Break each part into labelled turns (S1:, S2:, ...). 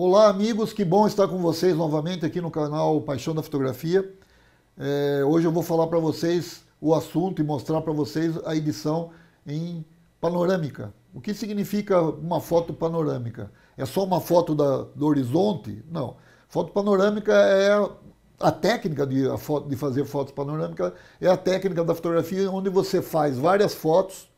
S1: Olá, amigos, que bom estar com vocês novamente aqui no canal Paixão da Fotografia. É, hoje eu vou falar para vocês o assunto e mostrar para vocês a edição em panorâmica. O que significa uma foto panorâmica? É só uma foto da, do horizonte? Não. Foto panorâmica é a técnica de, a foto, de fazer fotos panorâmicas, é a técnica da fotografia onde você faz várias fotos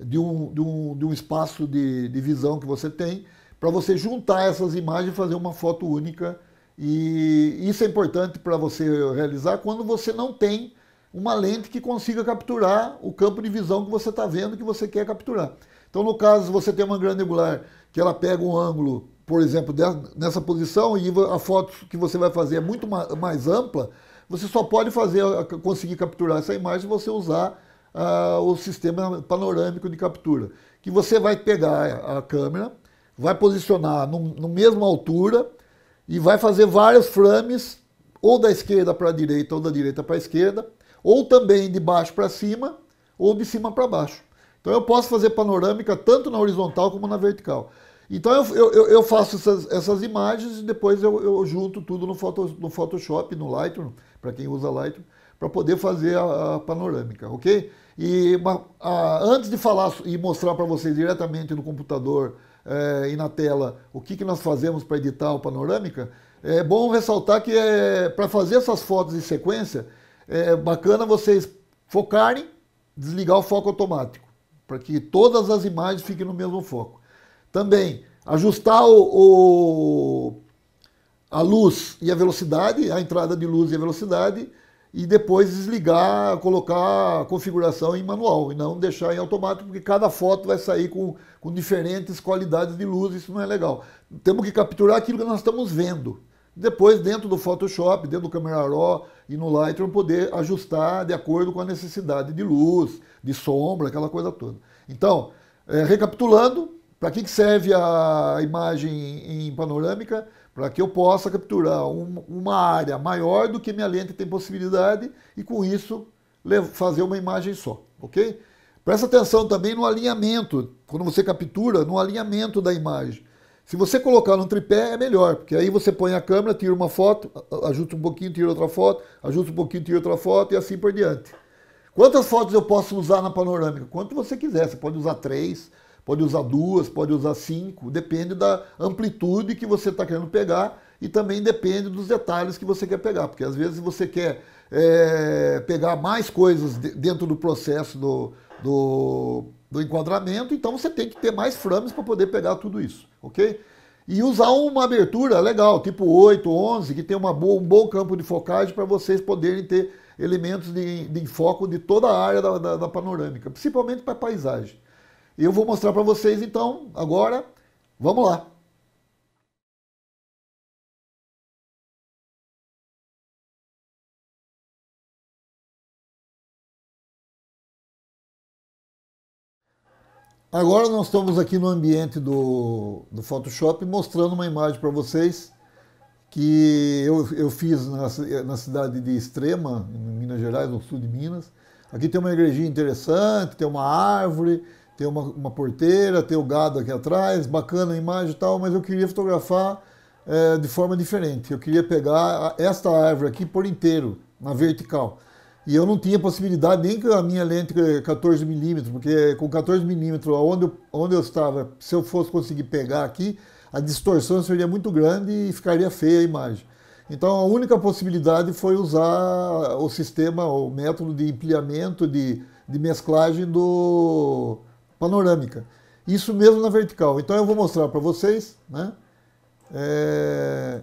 S1: de um, de um, de um espaço de, de visão que você tem para você juntar essas imagens e fazer uma foto única. E isso é importante para você realizar quando você não tem uma lente que consiga capturar o campo de visão que você está vendo, que você quer capturar. Então, no caso, você tem uma grande angular que ela pega um ângulo, por exemplo, nessa posição, e a foto que você vai fazer é muito mais ampla, você só pode fazer, conseguir capturar essa imagem se você usar uh, o sistema panorâmico de captura. Que você vai pegar a câmera, vai posicionar no, no mesma altura e vai fazer vários frames, ou da esquerda para a direita, ou da direita para a esquerda, ou também de baixo para cima, ou de cima para baixo. Então eu posso fazer panorâmica tanto na horizontal como na vertical. Então eu, eu, eu faço essas, essas, imagens e depois eu, eu junto tudo no, foto, no Photoshop, no Lightroom, para quem usa Lightroom, para poder fazer a, a, panorâmica, ok? E a, ah, antes de falar e mostrar para vocês diretamente no computador é, eh, e na tela o que, que nós fazemos para editar o panorâmica, é bom ressaltar que é, eh, para fazer essas fotos em sequência, é bacana vocês focarem, desligar o foco automático, para que todas as imagens fiquem no mesmo foco. Também ajustar o, o, a luz e a velocidade, a entrada de luz e a velocidade, e depois desligar, colocar a configuração em manual e não deixar em automático, porque cada foto vai sair com, com diferentes qualidades de luz, isso não é legal. Temos que capturar aquilo que nós estamos vendo. Depois, dentro do Photoshop, dentro do Camera Raw e no Lightroom, poder ajustar de acordo com a necessidade de luz, de sombra, aquela coisa toda. Então, é, recapitulando, para que, que serve a imagem em panorâmica? para que eu possa capturar um, uma área maior do que minha lente tem possibilidade e com isso fazer uma imagem só, ok? Presta atenção também no alinhamento, quando você captura, no alinhamento da imagem. Se você colocar num tripé é melhor, porque aí você põe a câmera, tira uma foto, ajusta um pouquinho, tira outra foto, ajusta um pouquinho, tira outra foto e assim por diante. Quantas fotos eu posso usar na panorâmica? Quanto você quiser, você pode usar três, pode usar duas, pode usar cinco, depende da amplitude que você está querendo pegar e também depende dos detalhes que você quer pegar, porque às vezes você quer é, pegar mais coisas dentro do processo do, do, do, enquadramento, então você tem que ter mais frames para poder pegar tudo isso, ok? E usar uma abertura legal, tipo 8, 11, que tem uma boa, um bom campo de focagem para vocês poderem ter elementos de, de foco de toda a área da, da, da panorâmica, principalmente para paisagem. E eu vou mostrar para vocês então agora. Vamos lá. Agora nós estamos aqui no ambiente do, do Photoshop mostrando uma imagem para vocês que eu, eu fiz na, na cidade de Extrema, em Minas Gerais, no sul de Minas. Aqui tem uma igrejinha interessante, tem uma árvore, tem uma, uma porteira, tem o gado aqui atrás, bacana a imagem e tal, mas eu queria fotografar é, de forma diferente. Eu queria pegar esta árvore aqui por inteiro, na vertical. E eu não tinha possibilidade nem com a minha lente 14mm, é porque com 14mm, onde, eu, onde eu estava, se eu fosse conseguir pegar aqui, a distorção seria muito grande e ficaria feia a imagem. Então a única possibilidade foi usar o sistema, o método de empilhamento, de, de mesclagem do, panorâmica. Isso mesmo na vertical. Então eu vou mostrar para vocês, né? É,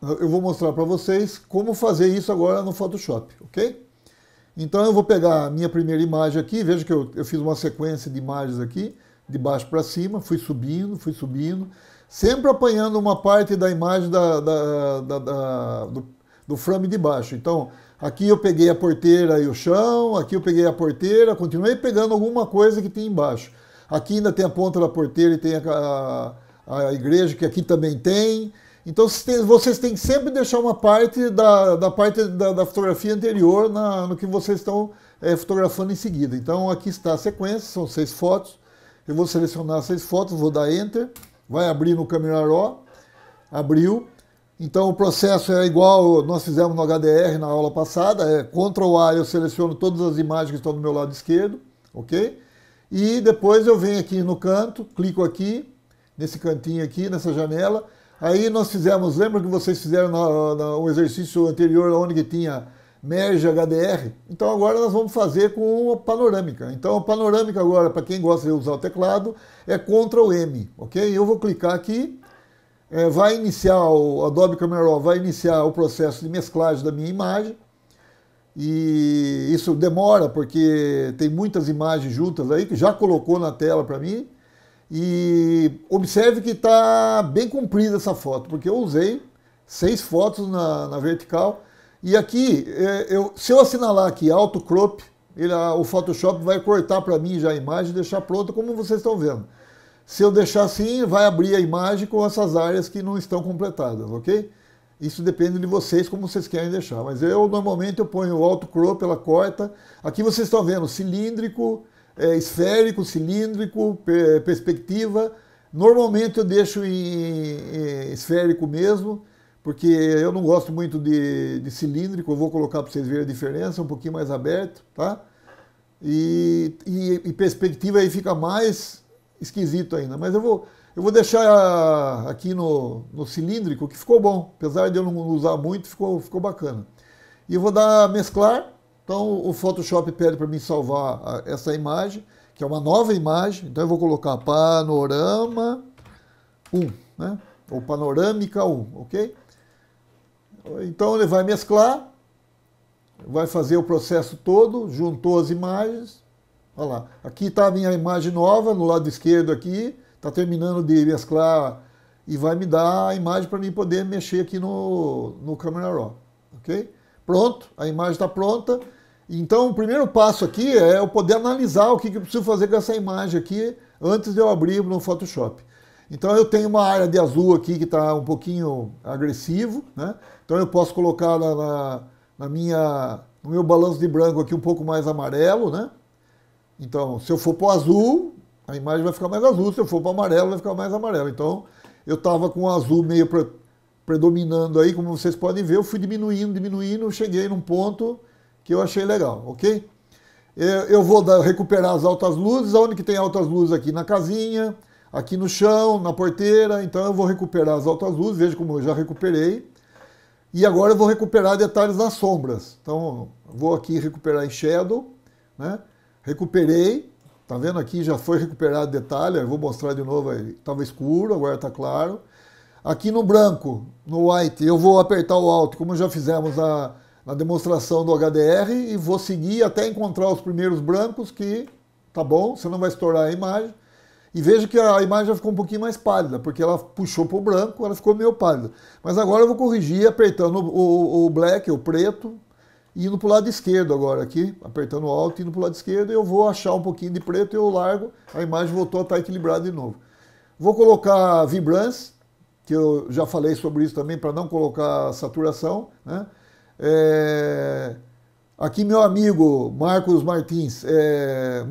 S1: eu vou mostrar para vocês como fazer isso agora no Photoshop, ok? Então eu vou pegar a minha primeira imagem aqui, veja que eu, eu fiz uma sequência de imagens aqui, de baixo para cima, fui subindo, fui subindo, sempre apanhando uma parte da imagem da, da, da, da do, do frame de baixo. Então, Aqui eu peguei a porteira e o chão, aqui eu peguei a porteira, continuei pegando alguma coisa que tem embaixo. Aqui ainda tem a ponta da porteira e tem a, a, a igreja, que aqui também tem. Então vocês têm que sempre deixar uma parte da, da parte da, da fotografia anterior na, no que vocês estão é, fotografando em seguida. Então aqui está a sequência, são seis fotos. Eu vou selecionar seis fotos, vou dar Enter, vai abrir no Camera Raw, abriu, então o processo é igual nós fizemos no HDR na aula passada, é Ctrl A eu seleciono todas as imagens que estão do meu lado esquerdo, ok? E depois eu venho aqui no canto, clico aqui, nesse cantinho aqui, nessa janela. Aí nós fizemos, lembra que vocês fizeram no, exercício anterior onde que tinha Merge HDR? Então agora nós vamos fazer com a panorâmica. Então a panorâmica agora, para quem gosta de usar o teclado, é Ctrl M, ok? Eu vou clicar aqui é, vai iniciar, o Adobe Camera Raw vai iniciar o processo de mesclagem da minha imagem. E isso demora, porque tem muitas imagens juntas aí, que já colocou na tela para mim. E observe que está bem comprida essa foto, porque eu usei seis fotos na, na vertical. E aqui, é, eu, se eu assinalar aqui Auto Crop, ele, o Photoshop vai cortar para mim já a imagem e deixar pronta, como vocês estão vendo. Se eu deixar assim, vai abrir a imagem com essas áreas que não estão completadas, ok? Isso depende de vocês, como vocês querem deixar. Mas eu, normalmente, eu ponho o alto crop, ela corta. Aqui vocês estão vendo cilíndrico, é, esférico, cilíndrico, per perspectiva. Normalmente eu deixo em, em, esférico mesmo, porque eu não gosto muito de, de cilíndrico. Eu vou colocar para vocês verem a diferença, um pouquinho mais aberto, tá? E, e, e perspectiva aí fica mais esquisito ainda, mas eu vou, eu vou deixar aqui no, no cilíndrico, que ficou bom. Apesar de eu não usar muito, ficou, ficou bacana. E eu vou dar mesclar. Então o Photoshop pede para mim salvar a, essa imagem, que é uma nova imagem. Então eu vou colocar panorama 1, né? Ou panorâmica 1, ok? Então ele vai mesclar, vai fazer o processo todo, juntou as imagens, Olha lá. Aqui está a minha imagem nova, no lado esquerdo aqui. Está terminando de mesclar e vai me dar a imagem para mim poder mexer aqui no, no Camera Raw. Ok? Pronto, a imagem está pronta. Então, o primeiro passo aqui é eu poder analisar o que, que eu preciso fazer com essa imagem aqui antes de eu abrir no Photoshop. Então, eu tenho uma área de azul aqui que está um pouquinho agressivo, né? Então, eu posso colocar na, na, na minha, no meu balanço de branco aqui um pouco mais amarelo, né? Então, se eu for para o azul, a imagem vai ficar mais azul, se eu for para o amarelo, vai ficar mais amarelo. Então, eu estava com o azul meio pre predominando aí, como vocês podem ver, eu fui diminuindo, diminuindo, cheguei num ponto que eu achei legal, ok? É, eu vou dar, recuperar as altas luzes, Onde que tem altas luzes aqui? Na casinha, aqui no chão, na porteira, então eu vou recuperar as altas luzes, veja como eu já recuperei. E agora eu vou recuperar detalhes nas sombras. Então, vou aqui recuperar em shadow, né? recuperei, tá vendo aqui, já foi recuperado detalhe, eu vou mostrar de novo aí, estava escuro, agora está claro. Aqui no branco, no white, eu vou apertar o alt, como já fizemos na, na demonstração do HDR, e vou seguir até encontrar os primeiros brancos que, tá bom, você não vai estourar a imagem. E veja que a imagem já ficou um pouquinho mais pálida, porque ela puxou para o branco, ela ficou meio pálida. Mas agora eu vou corrigir apertando o, o, o black, o preto, e indo para o lado esquerdo agora aqui, apertando o e indo para o lado esquerdo, eu vou achar um pouquinho de preto, eu largo, a imagem voltou a estar tá equilibrada de novo. Vou colocar vibrance que eu já falei sobre isso também, para não colocar saturação. Né? É... Aqui meu amigo Marcos Martins, é...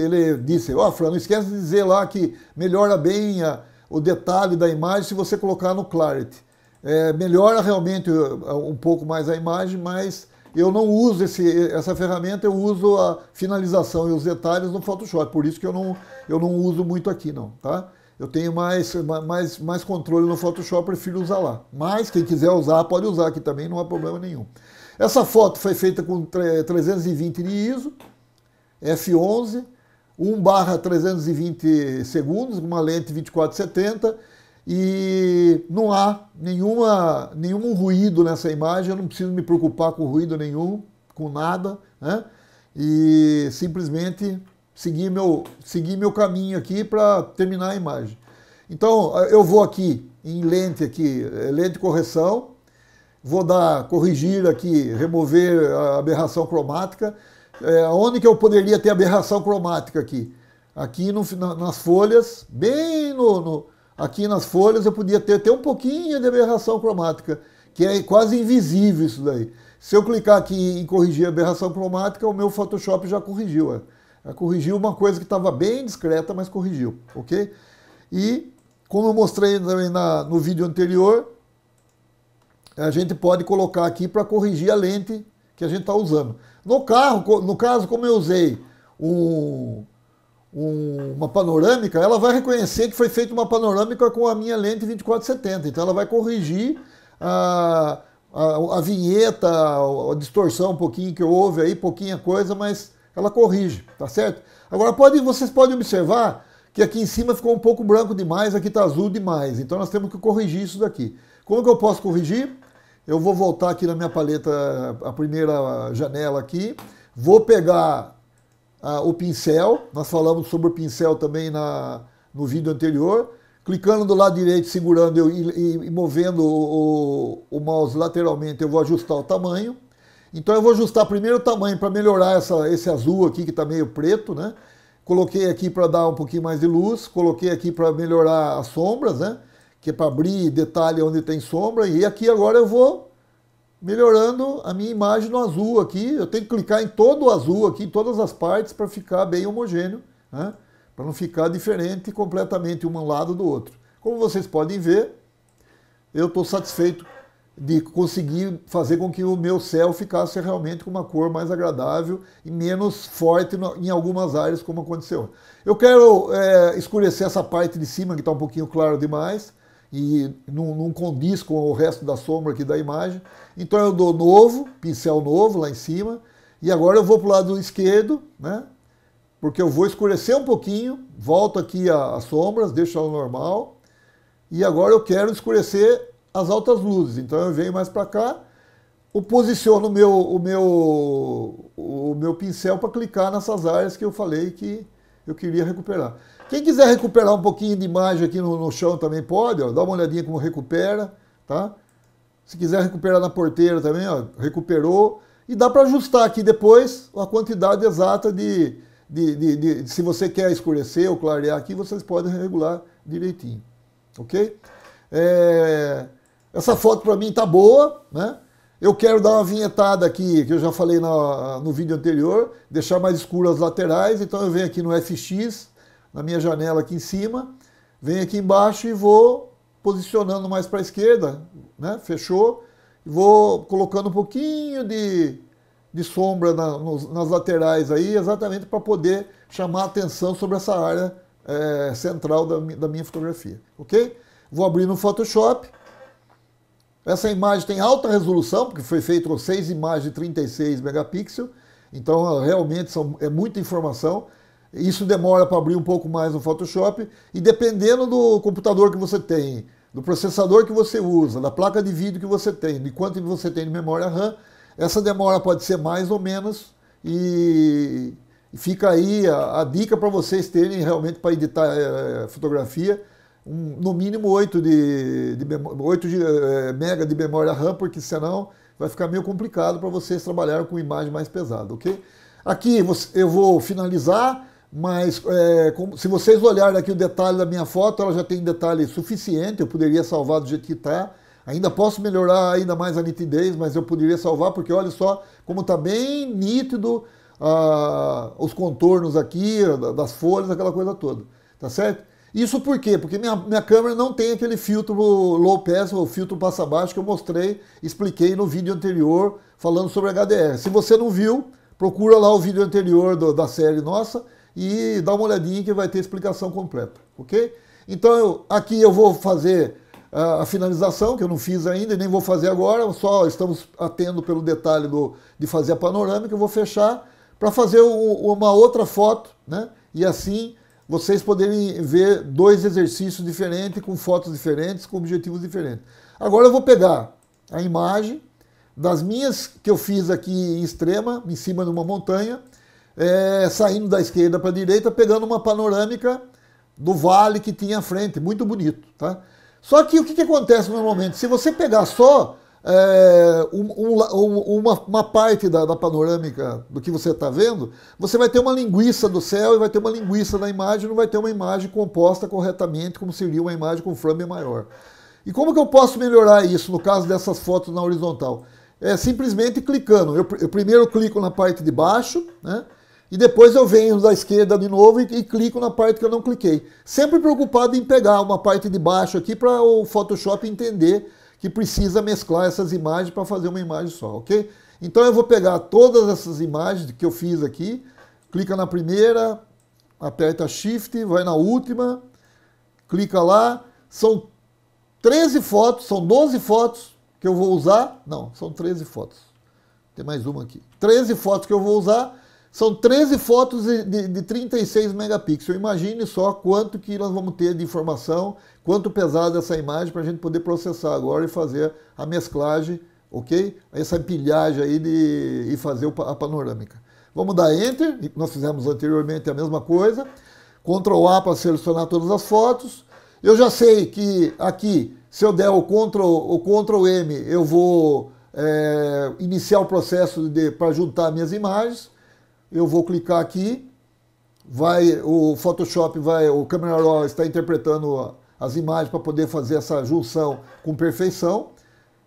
S1: ele disse, ó oh, Fran, não esquece de dizer lá que melhora bem a... o detalhe da imagem se você colocar no Clarity. É... melhora realmente eh, um pouco mais a imagem, mas eu não uso esse, essa ferramenta, eu uso a finalização e os detalhes no Photoshop. Por isso que eu não, eu não uso muito aqui, não, tá? Eu tenho mais, mais, mais controle no Photoshop, prefiro usar lá. Mas quem quiser usar, pode usar aqui também, não há problema nenhum. Essa foto foi feita com 320 de ISO, F11, 1 barra 320 segundos, uma lente 2470, e não há nenhuma, nenhum ruído nessa imagem, eu não preciso me preocupar com ruído nenhum, com nada, né? e simplesmente seguir meu, seguir meu caminho aqui para terminar a imagem. Então eu vou aqui em lente aqui, eh, lente correção, vou dar corrigir aqui, remover a aberração cromática. É, eh, onde que eu poderia ter aberração cromática aqui? Aqui no, nas folhas, bem no, no aqui nas folhas eu podia ter até um pouquinho de aberração cromática, que é quase invisível isso daí. Se eu clicar aqui em corrigir a aberração cromática, o meu Photoshop já corrigiu. É. Corrigiu uma coisa que estava bem discreta, mas corrigiu, ok? E, como eu mostrei também na, no vídeo anterior, a gente pode colocar aqui para corrigir a lente que a gente está usando. No carro, no caso, como eu usei um, um, uma panorâmica, ela vai reconhecer que foi feita uma panorâmica com a minha lente 2470. Então ela vai corrigir a, a, a vinheta, a, a distorção um pouquinho que houve aí, pouquinha coisa, mas ela corrige, tá certo? Agora pode, vocês podem observar que aqui em cima ficou um pouco branco demais, aqui está azul demais. Então nós temos que corrigir isso daqui. Como que eu posso corrigir? Eu vou voltar aqui na minha paleta, a primeira janela aqui, vou pegar ah, o pincel, nós falamos sobre o pincel também na, no vídeo anterior. Clicando do lado direito, segurando eu, e, e movendo o, o, o mouse lateralmente, eu vou ajustar o tamanho. Então eu vou ajustar primeiro o tamanho para melhorar essa, esse azul aqui que está meio preto, né? Coloquei aqui para dar um pouquinho mais de luz, coloquei aqui para melhorar as sombras, né? Que é para abrir detalhe onde tem sombra. E aqui agora eu vou melhorando a minha imagem no azul aqui. Eu tenho que clicar em todo o azul aqui, em todas as partes, para ficar bem homogêneo, né? para não ficar diferente completamente um lado do outro. Como vocês podem ver, eu estou satisfeito de conseguir fazer com que o meu céu ficasse realmente com uma cor mais agradável e menos forte em algumas áreas, como aconteceu. Eu quero é, escurecer essa parte de cima, que está um pouquinho claro demais, e não, não condiz com o resto da sombra aqui da imagem. Então eu dou novo, pincel novo lá em cima, e agora eu vou para o lado esquerdo, né? Porque eu vou escurecer um pouquinho, volto aqui as sombras, deixo ela normal, e agora eu quero escurecer as altas luzes. Então eu venho mais para cá, eu posiciono meu, o meu, o meu pincel para clicar nessas áreas que eu falei que eu queria recuperar. Quem quiser recuperar um pouquinho de imagem aqui no, no chão também pode, ó, dá uma olhadinha como recupera, tá? Se quiser recuperar na porteira também, ó, recuperou. E dá para ajustar aqui depois a quantidade exata de, de, de, de, se você quer escurecer ou clarear aqui, vocês podem regular direitinho, ok? É, essa foto para mim tá boa, né? Eu quero dar uma vinhetada aqui, que eu já falei no vídeo anterior, deixar mais escuro as laterais, então eu venho aqui no FX, na minha janela aqui em cima, venho aqui embaixo e vou posicionando mais para a esquerda, né? Fechou. E vou colocando um pouquinho de, de sombra na, nos, nas laterais aí, exatamente para poder chamar atenção sobre essa área é, central da, da minha fotografia, ok? Vou abrir no Photoshop. Essa imagem tem alta resolução, porque foi feito seis imagens de 36 megapixels, então realmente são, é muita informação. Isso demora para abrir um pouco mais no Photoshop e dependendo do computador que você tem, do processador que você usa, da placa de vídeo que você tem, de quanto você tem de memória RAM, essa demora pode ser mais ou menos e fica aí a, a dica para vocês terem realmente para editar é, fotografia um, no mínimo 8, de, de, 8 de, é, mega de memória RAM, porque senão vai ficar meio complicado para vocês trabalharem com imagem mais pesada, ok? Aqui eu vou finalizar. Mas é, como, se vocês olharem aqui o detalhe da minha foto, ela já tem detalhe suficiente, eu poderia salvar do jeito que está. Ainda posso melhorar ainda mais a nitidez, mas eu poderia salvar, porque olha só como está bem nítido ah, os contornos aqui, das folhas, aquela coisa toda. Tá certo? Isso por quê? Porque minha, minha câmera não tem aquele filtro low pass, ou filtro passa baixo que eu mostrei, expliquei no vídeo anterior falando sobre HDR. Se você não viu, procura lá o vídeo anterior do, da série nossa e dá uma olhadinha que vai ter explicação completa, ok? Então, eu, aqui eu vou fazer a, a finalização, que eu não fiz ainda e nem vou fazer agora, só estamos atendo pelo detalhe do, de fazer a panorâmica, eu vou fechar para fazer o, uma outra foto, né? E assim vocês poderem ver dois exercícios diferentes, com fotos diferentes, com objetivos diferentes. Agora eu vou pegar a imagem das minhas que eu fiz aqui em extrema, em cima de uma montanha, é, saindo da esquerda para a direita, pegando uma panorâmica do vale que tinha à frente, muito bonito. Tá? Só que o que, que acontece normalmente? Se você pegar só é, um, um, uma, uma, parte da, da, panorâmica do que você está vendo, você vai ter uma linguiça do céu e vai ter uma linguiça da imagem, não vai ter uma imagem composta corretamente, como seria uma imagem com frame maior. E como que eu posso melhorar isso no caso dessas fotos na horizontal? É simplesmente clicando. Eu, eu primeiro clico na parte de baixo, né? E depois eu venho da esquerda de novo e, e clico na parte que eu não cliquei. Sempre preocupado em pegar uma parte de baixo aqui para o Photoshop entender que precisa mesclar essas imagens para fazer uma imagem só, ok? Então eu vou pegar todas essas imagens que eu fiz aqui, clica na primeira, aperta Shift, vai na última, clica lá. São 13 fotos, são 12 fotos que eu vou usar. Não, são 13 fotos. Tem mais uma aqui. 13 fotos que eu vou usar. São 13 fotos de, de 36 megapixels. Imagine só quanto que nós vamos ter de informação, quanto pesada essa imagem para a gente poder processar agora e fazer a mesclagem, ok? Essa pilhagem aí de, e fazer a panorâmica. Vamos dar Enter, nós fizemos anteriormente a mesma coisa. Ctrl A para selecionar todas as fotos. Eu já sei que aqui, se eu der o Ctrl, o Ctrl M, eu vou é, iniciar o processo para juntar minhas imagens eu vou clicar aqui, vai o Photoshop vai, o Camera Raw está interpretando as imagens para poder fazer essa junção com perfeição.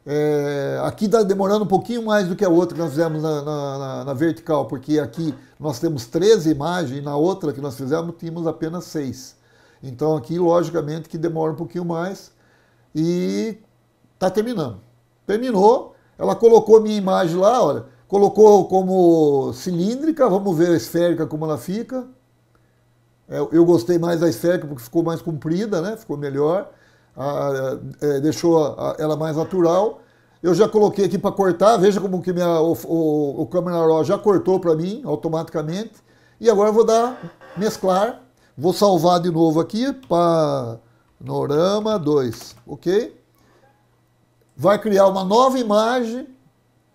S1: É, aqui está demorando um pouquinho mais do que a outra que nós fizemos na, na, na, na vertical, porque aqui nós temos 13 imagens e na outra que nós fizemos tínhamos apenas 6. Então aqui, logicamente, que demora um pouquinho mais e está terminando. Terminou, ela colocou minha imagem lá, olha, Colocou como cilíndrica, vamos ver a esférica como ela fica. É, eu gostei mais da esférica porque ficou mais comprida, né? ficou melhor, ah, é, deixou ela mais natural. Eu já coloquei aqui para cortar, veja como que minha, o, o, o câmera raw já cortou para mim automaticamente. E agora eu vou dar mesclar, vou salvar de novo aqui, panorama 2, ok? Vai criar uma nova imagem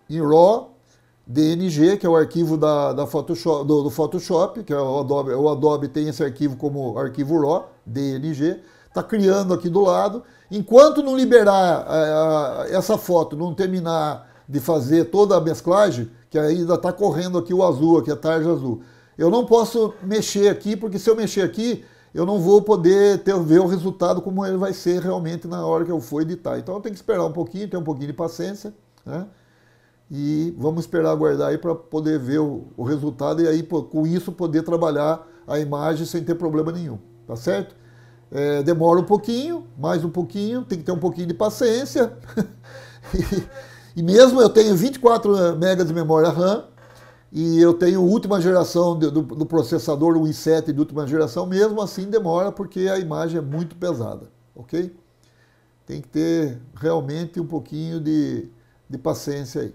S1: em RAW, DNG, que é o arquivo da, da Photoshop, do, do, Photoshop, que é o Adobe, o Adobe tem esse arquivo como arquivo RAW, DNG, está criando aqui do lado. Enquanto não liberar a, é, a, essa foto, não terminar de fazer toda a mesclagem, que ainda está correndo aqui o azul, aqui a tarja azul, eu não posso mexer aqui, porque se eu mexer aqui, eu não vou poder ter, ver o resultado como ele vai ser realmente na hora que eu for editar. Então eu tenho que esperar um pouquinho, ter um pouquinho de paciência, né? e vamos esperar aguardar aí para poder ver o, o, resultado e aí com isso poder trabalhar a imagem sem ter problema nenhum, tá certo? É, demora um pouquinho, mais um pouquinho, tem que ter um pouquinho de paciência. e, e, mesmo eu tenho 24 MB de memória RAM e eu tenho última geração de, do, do, processador, o i7 de última geração, mesmo assim demora porque a imagem é muito pesada, ok? Tem que ter realmente um pouquinho de, de paciência aí.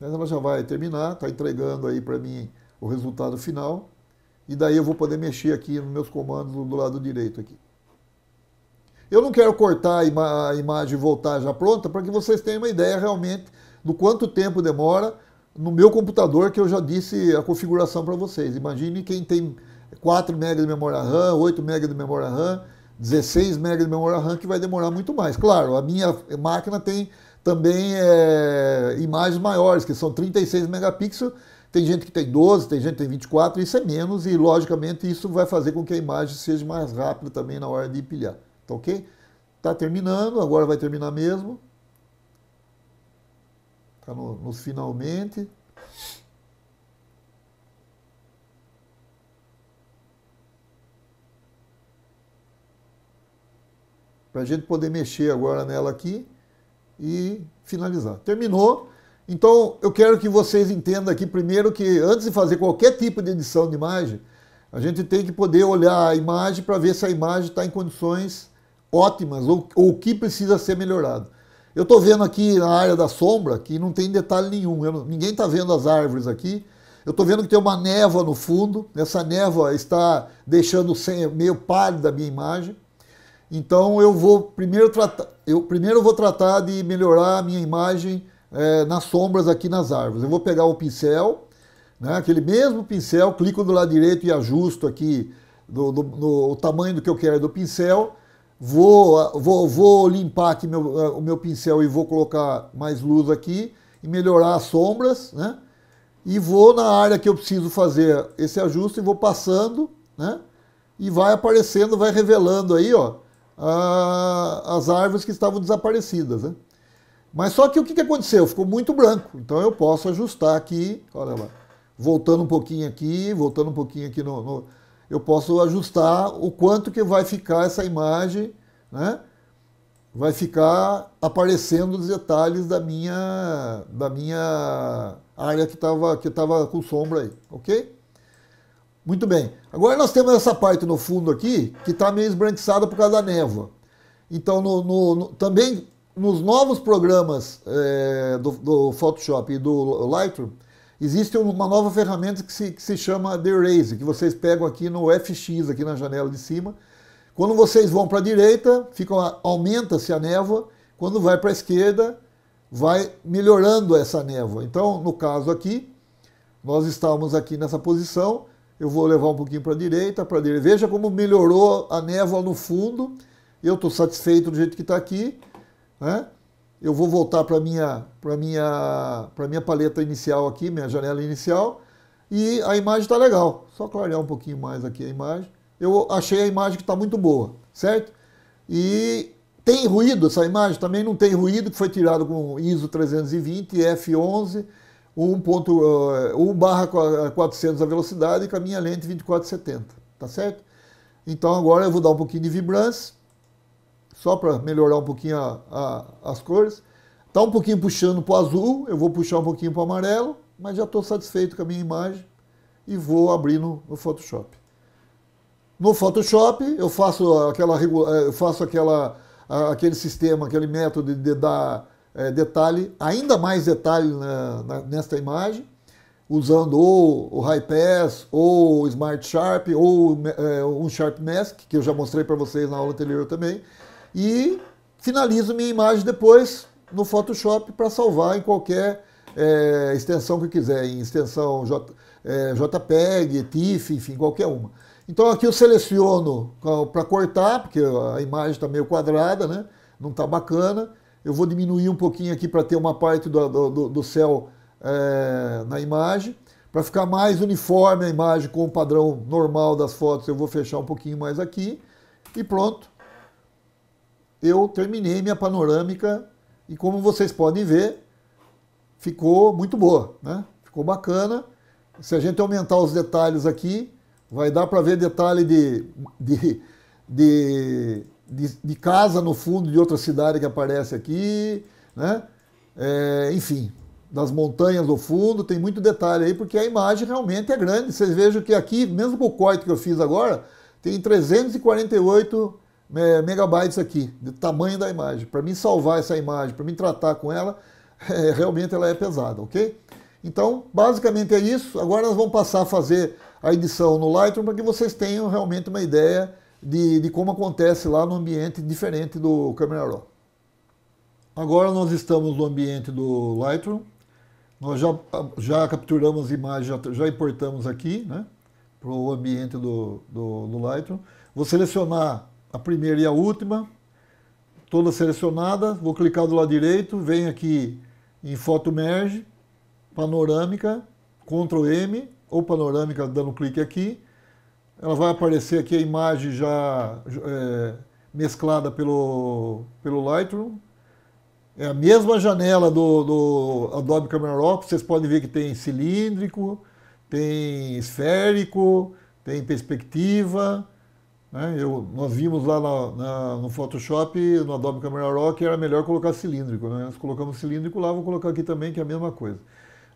S1: Né? ela já vai terminar, está entregando aí para mim o resultado final. E daí eu vou poder mexer aqui nos meus comandos do lado direito aqui. Eu não quero cortar a, ima a imagem e voltar já pronta para que vocês tenham uma ideia realmente do quanto tempo demora no meu computador que eu já disse a configuração para vocês. Imagine quem tem 4 MB de memória RAM, 8 MB de memória RAM, 16 MB de memória RAM que vai demorar muito mais. Claro, a minha máquina tem também é, imagens maiores, que são 36 megapixels. Tem gente que tem 12, tem gente que tem 24, isso é menos, e logicamente isso vai fazer com que a imagem seja mais rápida também na hora de empilhar. Tá ok? Tá terminando, agora vai terminar mesmo. Tá no, no finalmente. para a gente poder mexer agora nela aqui e finalizar. Terminou. Então, eu quero que vocês entendam aqui primeiro que antes de fazer qualquer tipo de edição de imagem, a gente tem que poder olhar a imagem para ver se a imagem está em condições ótimas ou o que precisa ser melhorado. Eu estou vendo aqui na área da sombra que não tem detalhe nenhum, ninguém está vendo as árvores aqui. Eu estou vendo que tem uma névoa no fundo, essa névoa está deixando meio pálida a minha imagem. Então eu vou primeiro tratar, eu primeiro vou tratar de melhorar a minha imagem é, nas sombras aqui nas árvores. Eu vou pegar o pincel, né, aquele mesmo pincel, clico do lado direito e ajusto aqui do, do, do, o tamanho do que eu quero do pincel. Vou, ah, vou, vou limpar aqui meu, ah, o meu pincel e vou colocar mais luz aqui e melhorar as sombras, né? E vou na área que eu preciso fazer esse ajuste e vou passando, né? E vai aparecendo, vai revelando aí, ó a, as árvores que estavam desaparecidas. Né? Mas só que o que, que aconteceu? Ficou muito branco. Então eu posso ajustar aqui, olha lá, voltando um pouquinho aqui, voltando um pouquinho aqui no, no eu posso ajustar o quanto que vai ficar essa imagem, né? Vai ficar aparecendo os detalhes da minha da minha área que estava que tava com sombra aí, ok? Muito bem. Agora nós temos essa parte no fundo aqui que está meio esbranquiçada por causa da névoa. Então, no, no, no, também nos novos programas é, do, do, Photoshop e do Lightroom, existe uma nova ferramenta que se, que se chama The Erase, que vocês pegam aqui no FX, aqui na janela de cima. Quando vocês vão para a direita, aumenta-se a névoa. Quando vai para a esquerda, vai melhorando essa névoa. Então, no caso aqui, nós estávamos aqui nessa posição eu vou levar um pouquinho para a direita, para a direita. Veja como melhorou a névoa no fundo. Eu estou satisfeito do jeito que está aqui. Né? Eu vou voltar para a minha, pra minha, pra minha paleta inicial aqui, minha janela inicial. E a imagem está legal. Só clarear um pouquinho mais aqui a imagem. Eu achei a imagem que está muito boa, certo? E tem ruído essa imagem? Também não tem ruído, que foi tirado com ISO 320, F11 1 eh, barra 400 a velocidade com a minha lente 2470, tá certo? Então agora eu vou dar um pouquinho de vibrância, só para melhorar um pouquinho a, a, as cores. Está um pouquinho puxando para o azul, eu vou puxar um pouquinho para o amarelo, mas já estou satisfeito com a minha imagem e vou abrir no, no Photoshop. No Photoshop eu faço aquela, eh, eu faço aquela aquele sistema, aquele método de dar é, detalhe, ainda mais detalhe na, na, nesta imagem, usando ou o High Pass, ou o Smart Sharp, ou é, um Sharp Mask, que eu já mostrei para vocês na aula anterior também. E finalizo minha imagem depois no Photoshop para salvar em qualquer é, extensão que eu quiser, em extensão J, é, JPEG, TIFF, enfim, qualquer uma. Então aqui eu seleciono para cortar, porque a imagem está meio quadrada, né? não está bacana eu vou diminuir um pouquinho aqui para ter uma parte do, do, do céu é, na imagem. Para ficar mais uniforme a imagem com o padrão normal das fotos, eu vou fechar um pouquinho mais aqui. E pronto, eu terminei minha panorâmica e como vocês podem ver, ficou muito boa, né? Ficou bacana. Se a gente aumentar os detalhes aqui, vai dar para ver detalhe de, de, de de, de casa no fundo de outra cidade que aparece aqui, né? É, enfim, das montanhas no fundo, tem muito detalhe aí, porque a imagem realmente é grande. Vocês vejam que aqui, mesmo com o corte que eu fiz agora, tem 348 é, megabytes aqui, de tamanho da imagem. Para mim salvar essa imagem, para mim tratar com ela, é, realmente ela é pesada, ok? Então, basicamente é isso. Agora nós vamos passar a fazer a edição no Lightroom para que vocês tenham realmente uma ideia de, de como acontece lá no ambiente diferente do Camera Raw. Agora nós estamos no ambiente do Lightroom. Nós já, já capturamos imagens, já, já importamos aqui né, para o ambiente do, do, do Lightroom. Vou selecionar a primeira e a última, toda selecionada. Vou clicar do lado direito, vem aqui em Foto Merge, Panorâmica, Ctrl M, ou Panorâmica dando um clique aqui. Ela vai aparecer aqui a imagem já é, mesclada pelo, pelo Lightroom. É a mesma janela do, do Adobe Camera Raw, vocês podem ver que tem cilíndrico, tem esférico, tem perspectiva. Né? Eu, nós vimos lá na, na, no Photoshop, no Adobe Camera Raw, que era melhor colocar cilíndrico. Né? Nós colocamos cilíndrico lá, vou colocar aqui também, que é a mesma coisa.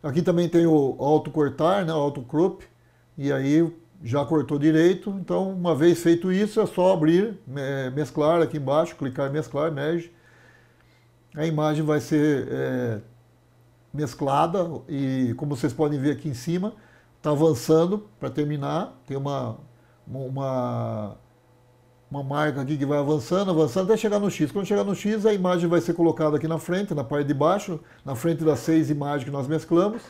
S1: Aqui também tem o auto cortar, né? auto crop, e aí já cortou direito, então uma vez feito isso é só abrir, mesclar aqui embaixo, clicar em mesclar, merge. A imagem vai ser é, mesclada e como vocês podem ver aqui em cima, está avançando para terminar, tem uma, uma, uma marca aqui que vai avançando, avançando até chegar no X. Quando chegar no X a imagem vai ser colocada aqui na frente, na parte de baixo, na frente das seis imagens que nós mesclamos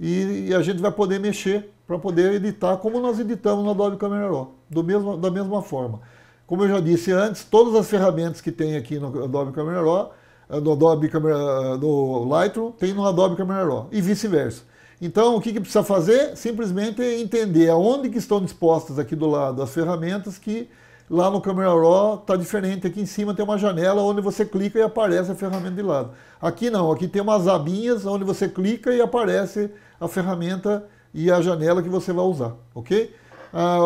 S1: e, e a gente vai poder mexer para poder editar como nós editamos no Adobe Camera Raw, do mesmo, da mesma forma. Como eu já disse antes, todas as ferramentas que tem aqui no Adobe Camera Raw, no eh, Adobe Camera, eh, do Lightroom, tem no Adobe Camera Raw e vice-versa. Então, o que, que, precisa fazer? Simplesmente entender aonde que estão dispostas aqui do lado as ferramentas que lá no Camera Raw está diferente. Aqui em cima tem uma janela onde você clica e aparece a ferramenta de lado. Aqui não, aqui tem umas abinhas onde você clica e aparece a ferramenta e a janela que você vai usar, ok? Ah,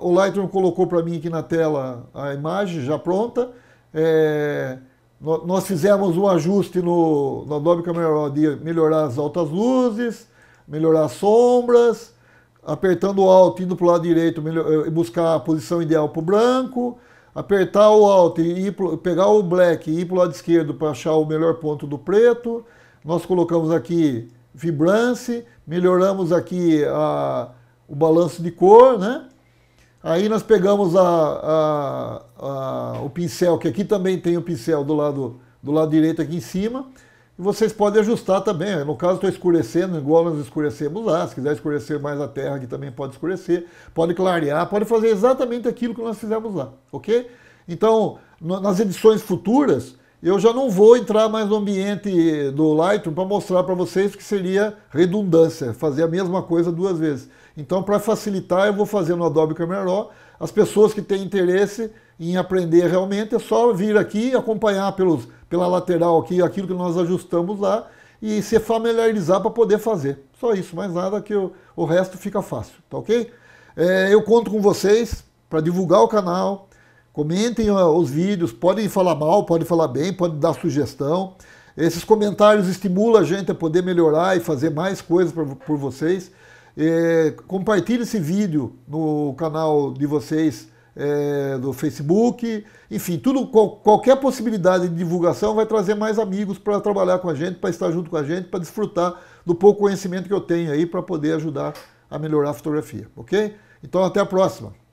S1: o Lightroom colocou para mim aqui na tela a imagem já pronta. É, nós fizemos um ajuste no, no Adobe Camera Raw de melhorar as altas luzes, melhorar as sombras, apertando o Alt, indo para o lado direito eh, e buscar a posição ideal para o branco, apertar o Alt e ir pro, pegar o Black e ir para o lado esquerdo para achar o melhor ponto do preto. Nós colocamos aqui vibrance, melhoramos aqui a, o balanço de cor, né? Aí nós pegamos a, a, o pincel, que aqui também tem o pincel do lado, do lado direito aqui em cima. E vocês podem ajustar também. Né? No caso, estou escurecendo, igual nós escurecemos lá. Se quiser escurecer mais a terra aqui também pode escurecer. Pode clarear, pode fazer exatamente aquilo que nós fizemos lá, ok? Então, nas edições futuras, eu já não vou entrar mais no ambiente do Lightroom para mostrar para vocês que seria redundância, fazer a mesma coisa duas vezes. Então, para facilitar, eu vou fazer no Adobe Camera Raw. As pessoas que têm interesse em aprender realmente é só vir aqui e acompanhar pelos, pela lateral aqui aquilo que nós ajustamos lá e se familiarizar para poder fazer. Só isso, mais nada que o o resto fica fácil, tá ok? É, eu conto com vocês para divulgar o canal, Comentem os vídeos, podem falar mal, podem falar bem, podem dar sugestão. Esses comentários estimulam a gente a poder melhorar e fazer mais coisas por vocês. É, compartilhe esse vídeo no canal de vocês é, do Facebook, enfim, tudo, qual, qualquer possibilidade de divulgação vai trazer mais amigos para trabalhar com a gente, para estar junto com a gente, para desfrutar do pouco conhecimento que eu tenho aí para poder ajudar a melhorar a fotografia, ok? Então até a próxima!